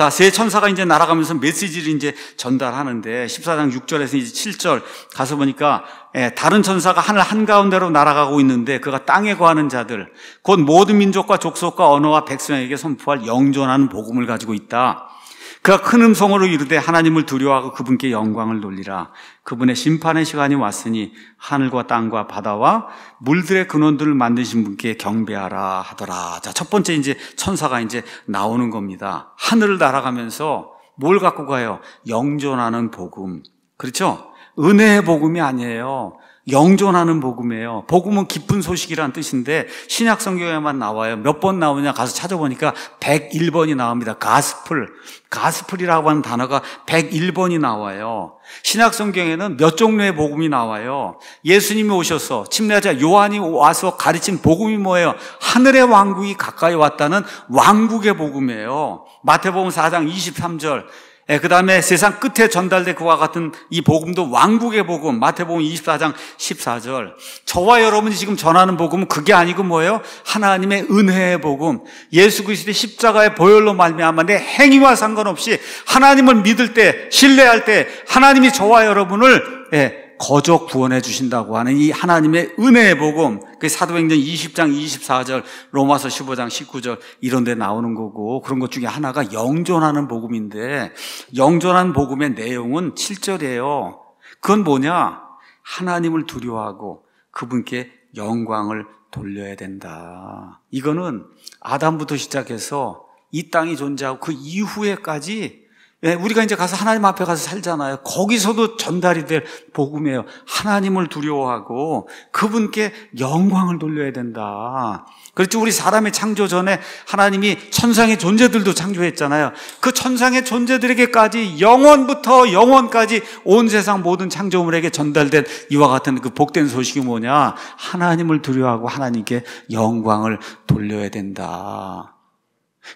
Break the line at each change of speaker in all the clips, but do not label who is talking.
자, 세 천사가 이제 날아가면서 메시지를 이제 전달하는데 14장 6절에서 이제 7절 가서 보니까 예, 다른 천사가 하늘 한가운데로 날아가고 있는데 그가 땅에 거하는 자들 곧 모든 민족과 족속과 언어와 백성에게 선포할 영존하는 복음을 가지고 있다. 그가 큰 음성으로 이르되 하나님을 두려워하고 그분께 영광을 돌리라. 그분의 심판의 시간이 왔으니 하늘과 땅과 바다와 물들의 근원들을 만드신 분께 경배하라 하더라. 자, 첫 번째 이제 천사가 이제 나오는 겁니다. 하늘을 날아가면서 뭘 갖고 가요? 영존하는 복음. 그렇죠? 은혜의 복음이 아니에요. 영존하는 복음이에요. 복음은 기쁜 소식이라는 뜻인데 신약 성경에만 나와요. 몇 번 나오냐 가서 찾아보니까 101번이 나옵니다. 가스플. 가스플이라고 하는 단어가 101번이 나와요. 신약 성경에는 몇 종류의 복음이 나와요. 예수님이 오셔서 침례자 요한이 와서 가르친 복음이 뭐예요? 하늘의 왕국이 가까이 왔다는 왕국의 복음이에요. 마태복음 4장 23절 예, 그 다음에 세상 끝에 전달된 그와 같은 이 복음도 왕국의 복음, 마태복음 24장 14절. 저와 여러분이 지금 전하는 복음은 그게 아니고 뭐예요? 하나님의 은혜의 복음. 예수 그리스도의 십자가의 보혈로 말미암아 내 행위와 상관없이 하나님을 믿을 때, 신뢰할 때 하나님이 저와 여러분을 예, 거저 구원해 주신다고 하는 이 하나님의 은혜의 복음, 그 사도행전 20장 24절, 로마서 15장 19절 이런 데 나오는 거고 그런 것 중에 하나가 영존하는 복음인데 영존한 복음의 내용은 7절이에요. 그건 뭐냐? 하나님을 두려워하고 그분께 영광을 돌려야 된다. 이거는 아담부터 시작해서 이 땅이 존재하고 그 이후에까지 예, 우리가 이제 가서 하나님 앞에 가서 살잖아요. 거기서도 전달이 될 복음이에요. 하나님을 두려워하고 그분께 영광을 돌려야 된다. 그렇죠. 우리 사람의 창조 전에 하나님이 천상의 존재들도 창조했잖아요. 그 천상의 존재들에게까지 영원부터 영원까지 온 세상 모든 창조물에게 전달된 이와 같은 그 복된 소식이 뭐냐. 하나님을 두려워하고 하나님께 영광을 돌려야 된다.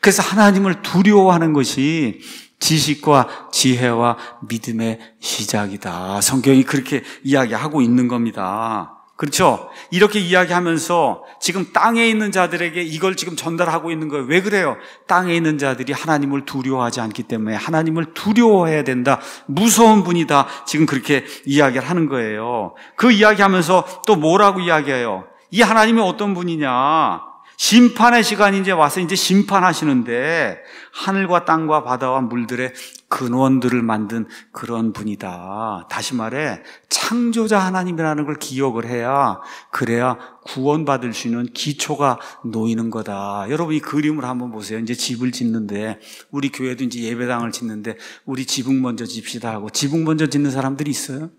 그래서 하나님을 두려워하는 것이 지식과 지혜와 믿음의 시작이다. 성경이 그렇게 이야기하고 있는 겁니다. 그렇죠? 이렇게 이야기하면서 지금 땅에 있는 자들에게 이걸 지금 전달하고 있는 거예요. 왜 그래요? 땅에 있는 자들이 하나님을 두려워하지 않기 때문에 하나님을 두려워해야 된다. 무서운 분이다. 지금 그렇게 이야기를 하는 거예요. 그 이야기하면서 또 뭐라고 이야기해요? 이 하나님이 어떤 분이냐? 심판의 시간이 이제 와서 이제 심판하시는데 하늘과 땅과 바다와 물들의 근원들을 만든 그런 분이다. 다시 말해 창조자 하나님이라는 걸 기억을 해야 그래야 구원받을 수 있는 기초가 놓이는 거다. 여러분 이 그림을 한번 보세요. 이제 집을 짓는데 우리 교회도 이제 예배당을 짓는데 우리 지붕 먼저 짓시다 하고 지붕 먼저 짓는 사람들이 있어요?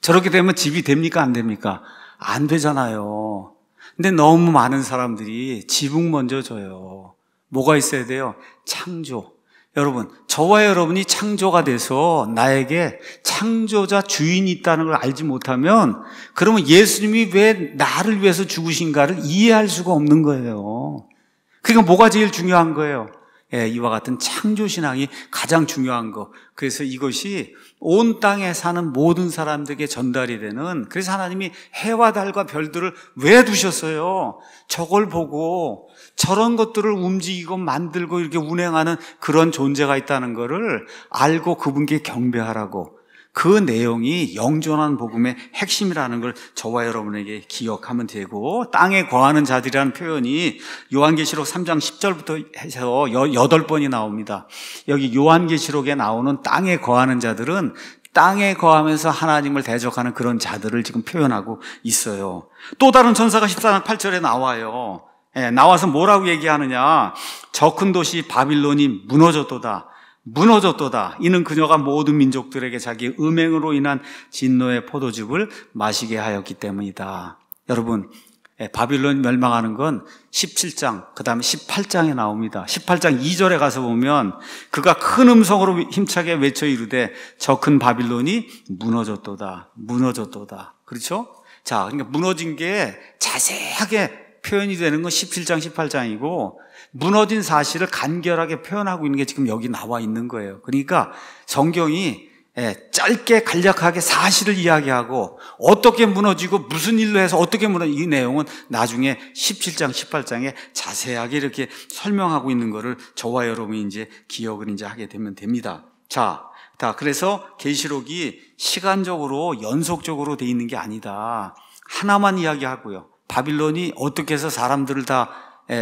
저렇게 되면 집이 됩니까 안 됩니까? 안 되잖아요. 근데 너무 많은 사람들이 지붕 먼저 줘요. 뭐가 있어야 돼요? 창조. 여러분, 저와 여러분이 창조가 돼서 나에게 창조자 주인이 있다는 걸 알지 못하면 그러면 예수님이 왜 나를 위해서 죽으신가를 이해할 수가 없는 거예요. 그러니까 뭐가 제일 중요한 거예요? 예, 이와 같은 창조신앙이 가장 중요한 것. 그래서 이것이 온 땅에 사는 모든 사람들에게 전달이 되는, 그래서 하나님이 해와 달과 별들을 왜 두셨어요? 저걸 보고 저런 것들을 움직이고 만들고 이렇게 운행하는 그런 존재가 있다는 것을 알고 그분께 경배하라고. 그 내용이 영존한 복음의 핵심이라는 걸 저와 여러분에게 기억하면 되고 땅에 거하는 자들이라는 표현이 요한계시록 3장 10절부터 해서 8번이 나옵니다. 여기 요한계시록에 나오는 땅에 거하는 자들은 땅에 거하면서 하나님을 대적하는 그런 자들을 지금 표현하고 있어요. 또 다른 천사가 14장 8절에 나와요. 예, 나와서 뭐라고 얘기하느냐. 저 큰 도시 바빌론이 무너졌도다. 무너졌도다. 이는 그녀가 모든 민족들에게 자기 음행으로 인한 진노의 포도즙을 마시게 하였기 때문이다. 여러분, 예, 바빌론 멸망하는 건 17장, 그 다음에 18장에 나옵니다. 18장 2절에 가서 보면 그가 큰 음성으로 힘차게 외쳐 이르되 저 큰 바빌론이 무너졌도다. 무너졌도다. 그렇죠? 자, 그러니까 무너진 게 자세하게 표현이 되는 건 17장, 18장이고 무너진 사실을 간결하게 표현하고 있는 게 지금 여기 나와 있는 거예요. 그러니까 성경이 예, 짧게 간략하게 사실을 이야기하고 어떻게 무너지고 무슨 일로 해서 어떻게 무너진 이 내용은 나중에 17장, 18장에 자세하게 이렇게 설명하고 있는 거를 저와 여러분이 이제 기억을 이제 하게 되면 됩니다. 자, 다 그래서 계시록이 시간적으로 연속적으로 돼 있는 게 아니다. 하나만 이야기하고요. 바빌론이 어떻게 해서 사람들을 다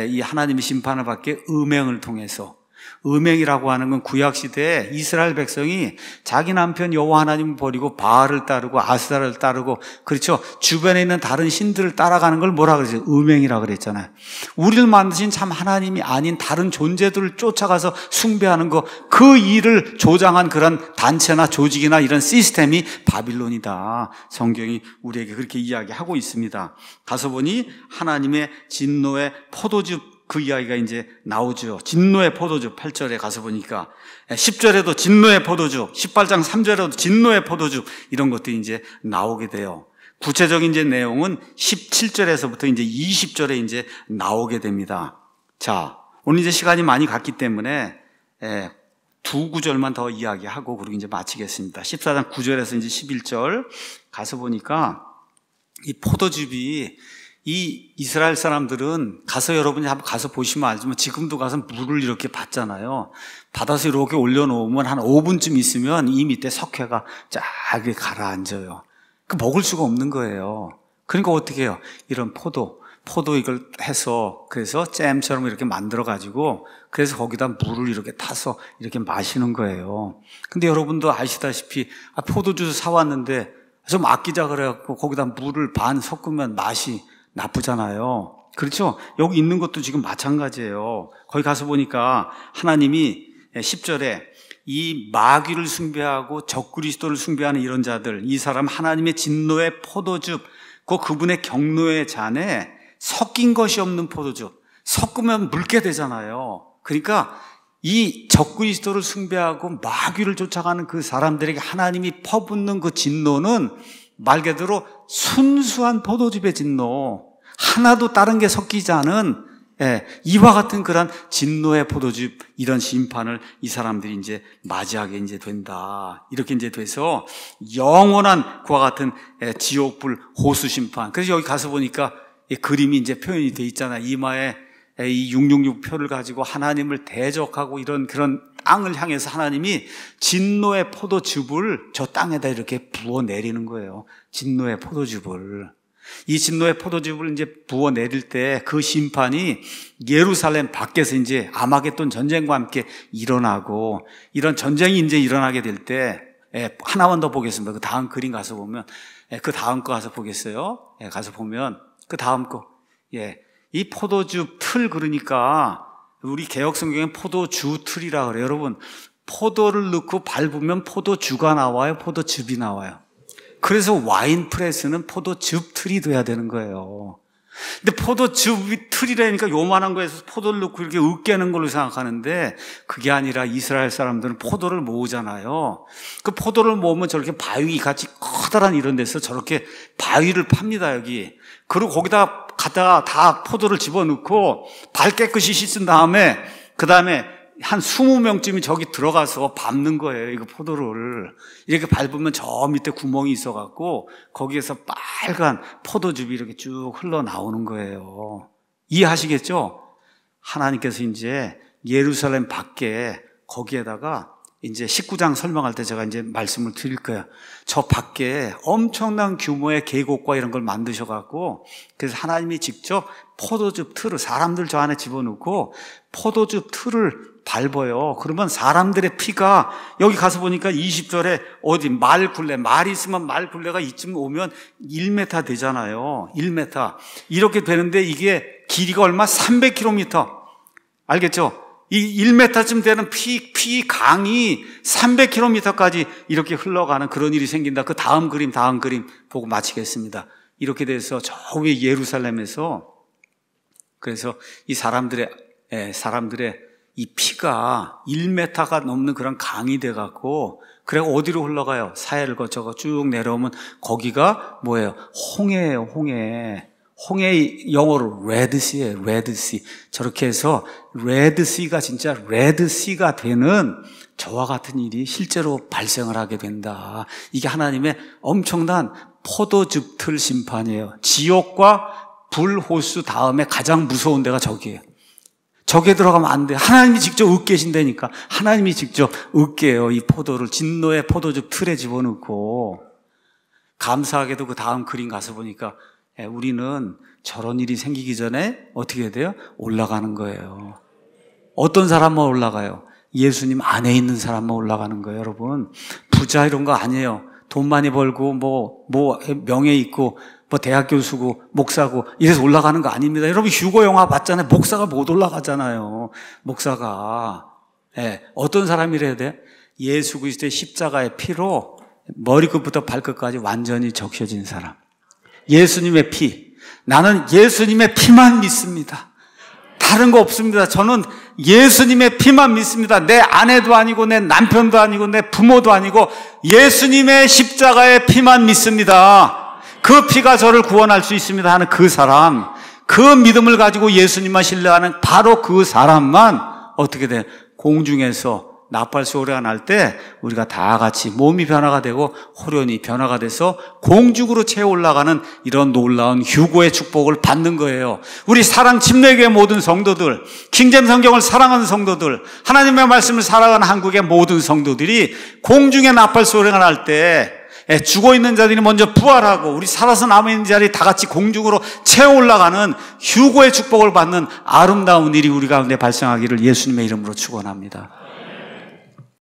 이 하나님의 심판을 받게 음행을 통해서 음행이라고 하는 건 구약 시대에 이스라엘 백성이 자기 남편 여호와 하나님을 버리고 바알을 따르고 아스다를 따르고 그렇죠. 주변에 있는 다른 신들을 따라가는 걸 뭐라 그러죠 음행이라 고 그랬잖아요. 우리를 만드신 참 하나님이 아닌 다른 존재들을 쫓아가서 숭배하는 거 그 일을 조장한 그런 단체나 조직이나 이런 시스템이 바빌론이다. 성경이 우리에게 그렇게 이야기하고 있습니다. 가서 보니 하나님의 진노의 포도즙 그 이야기가 이제 나오죠. 진노의 포도주 8절에 가서 보니까 10절에도 예, 진노의 포도주, 18장 3절에도 진노의 포도주 이런 것들이 이제 나오게 돼요. 구체적인 이제 내용은 17절에서부터 이제 20절에 이제 나오게 됩니다. 자, 오늘 이제 시간이 많이 갔기 때문에 예, 두 구절만 더 이야기하고 그리고 이제 마치겠습니다. 14장 9절에서 이제 11절 가서 보니까 이 포도즙이 이 이스라엘 사람들은 가서 여러분이 한번 가서 보시면 알지만 지금도 가서 물을 이렇게 받잖아요. 받아서 이렇게 올려놓으면 한 5분쯤 있으면 이 밑에 석회가 쫙 가라앉아요. 그 먹을 수가 없는 거예요. 그러니까 어떻게 해요? 이런 포도, 포도 이걸 해서 그래서 잼처럼 이렇게 만들어 가지고 그래서 거기다 물을 이렇게 타서 이렇게 마시는 거예요. 근데 여러분도 아시다시피 아, 포도주스 사왔는데 좀 아끼자 그래갖고 거기다 물을 반 섞으면 맛이 나쁘잖아요. 그렇죠? 여기 있는 것도 지금 마찬가지예요. 거기 가서 보니까 하나님이 10절에 이 마귀를 숭배하고 적그리스도를 숭배하는 이런 자들, 이 사람 하나님의 진노의 포도즙, 그 그분의 경로의 잔에 섞인 것이 없는 포도즙, 섞으면 묽게 되잖아요. 그러니까 이 적그리스도를 숭배하고 마귀를 쫓아가는 그 사람들에게 하나님이 퍼붓는 그 진노는 말 그대로 순수한 포도즙의 진노, 하나도 다른 게 섞이지 않은 예, 이와 같은 그런 진노의 포도즙 이런 심판을 이 사람들이 이제 맞이하게 이제 된다. 이렇게 이제 돼서 영원한 그와 같은 예, 지옥불 호수 심판. 그래서 여기 가서 보니까 이 그림이 이제 표현이 돼 있잖아. 이마에 예, 이666 표를 가지고 하나님을 대적하고 이런 그런 땅을 향해서 하나님이 진노의 포도즙을 저 땅에다 이렇게 부어 내리는 거예요. 진노의 포도즙을. 이 진노의 포도즙을 이제 부어 내릴 때 그 심판이 예루살렘 밖에서 이제 아마겟돈 전쟁과 함께 일어나고 이런 전쟁이 이제 일어나게 될때 예, 하나만 더 보겠습니다. 그 다음 그림 가서 보면 예, 그 다음 거 가서 보겠어요. 예, 가서 보면 그 다음 거. 예. 이포도즙틀 그러니까 우리 개혁 성경에 포도주 틀이라 그래요. 여러분 포도를 넣고 밟으면 포도주가 나와요. 포도즙이 나와요. 그래서 와인 프레스는 포도즙 틀이 돼야 되는 거예요. 근데 포도즙이 틀이라니까 요만한 거에서 포도를 넣고 이렇게 으깨는 걸로 생각하는데 그게 아니라 이스라엘 사람들은 포도를 모으잖아요. 그 포도를 모으면 저렇게 바위 같이 커다란 이런 데서 저렇게 바위를 팝니다, 여기. 그리고 거기다 갖다가 다 포도를 집어넣고 발 깨끗이 씻은 다음에 그 다음에 한 20명쯤이 저기 들어가서 밟는 거예요. 이거 포도를. 이렇게 밟으면 저 밑에 구멍이 있어갖고 거기에서 빨간 포도즙이 이렇게 쭉 흘러나오는 거예요. 이해하시겠죠? 하나님께서 이제 예루살렘 밖에 거기에다가 이제 19장 설명할 때 제가 이제 말씀을 드릴 거예요. 저 밖에 엄청난 규모의 계곡과 이런 걸 만드셔갖고 그래서 하나님이 직접 포도즙 틀을 사람들 저 안에 집어넣고 포도즙 틀을 밟아요. 그러면 사람들의 피가 여기 가서 보니까 20절에 어디 말 굴레, 말이 있으면 말 굴레가 이쯤 오면 1m 되잖아요. 1m. 이렇게 되는데 이게 길이가 얼마? 300km. 알겠죠? 이 1m쯤 되는 피, 피 강이 300km까지 이렇게 흘러가는 그런 일이 생긴다. 그 다음 그림, 다음 그림 보고 마치겠습니다. 이렇게 돼서 저위 예루살렘에서 그래서 이 사람들의, 예, 사람들의 이 피가 1m가 넘는 그런 강이 돼갖고 그래 어디로 흘러가요? 사해를 거쳐가 쭉 내려오면 거기가 뭐예요? 홍해예요, 홍해. 홍해 영어로 레드시예요, 레드시. 저렇게 해서 레드시가 진짜 레드시가 되는 저와 같은 일이 실제로 발생을 하게 된다. 이게 하나님의 엄청난 포도즙틀 심판이에요. 지옥과 불호수 다음에 가장 무서운 데가 저기예요. 적에 들어가면 안 돼. 하나님이 직접 으깨신다니까. 하나님이 직접 으깨요. 이 포도를 진노의 포도즙 틀에 집어넣고 감사하게도 그 다음 그림 가서 보니까 예, 우리는 저런 일이 생기기 전에 어떻게 돼요? 올라가는 거예요. 어떤 사람만 올라가요? 예수님 안에 있는 사람만 올라가는 거예요, 여러분. 부자 이런 거 아니에요. 돈 많이 벌고 뭐뭐 뭐, 명예 있고 뭐 대학 교수고 목사고 이래서 올라가는 거 아닙니다. 여러분 휴거 영화 봤잖아요. 목사가 못 올라가잖아요. 목사가 예, 어떤 사람이래야 돼? 예수 그리스도의 십자가의 피로 머리끝부터 발끝까지 완전히 적셔진 사람. 예수님의 피. 나는 예수님의 피만 믿습니다. 다른 거 없습니다. 저는 예수님의 피만 믿습니다. 내 아내도 아니고 내 남편도 아니고 내 부모도 아니고 예수님의 십자가의 피만 믿습니다. 그 피가 저를 구원할 수 있습니다 하는 그 사람, 그 믿음을 가지고 예수님만 신뢰하는 바로 그 사람만 어떻게 돼? 공중에서 나팔 소리가 날 때 우리가 다 같이 몸이 변화가 되고 호련이 변화가 돼서 공중으로 채 올라가는 이런 놀라운 휴고의 축복을 받는 거예요. 우리 사랑 침례교의 모든 성도들, 킹잼 성경을 사랑하는 성도들, 하나님의 말씀을 사랑하는 한국의 모든 성도들이 공중에 나팔 소리가 날때 예, 죽어 있는 자들이 먼저 부활하고 우리 살아서 남은 있는 자리 다 같이 공중으로 채워 올라가는 휴고의 축복을 받는 아름다운 일이 우리 가운데 발생하기를 예수님의 이름으로 축원합니다.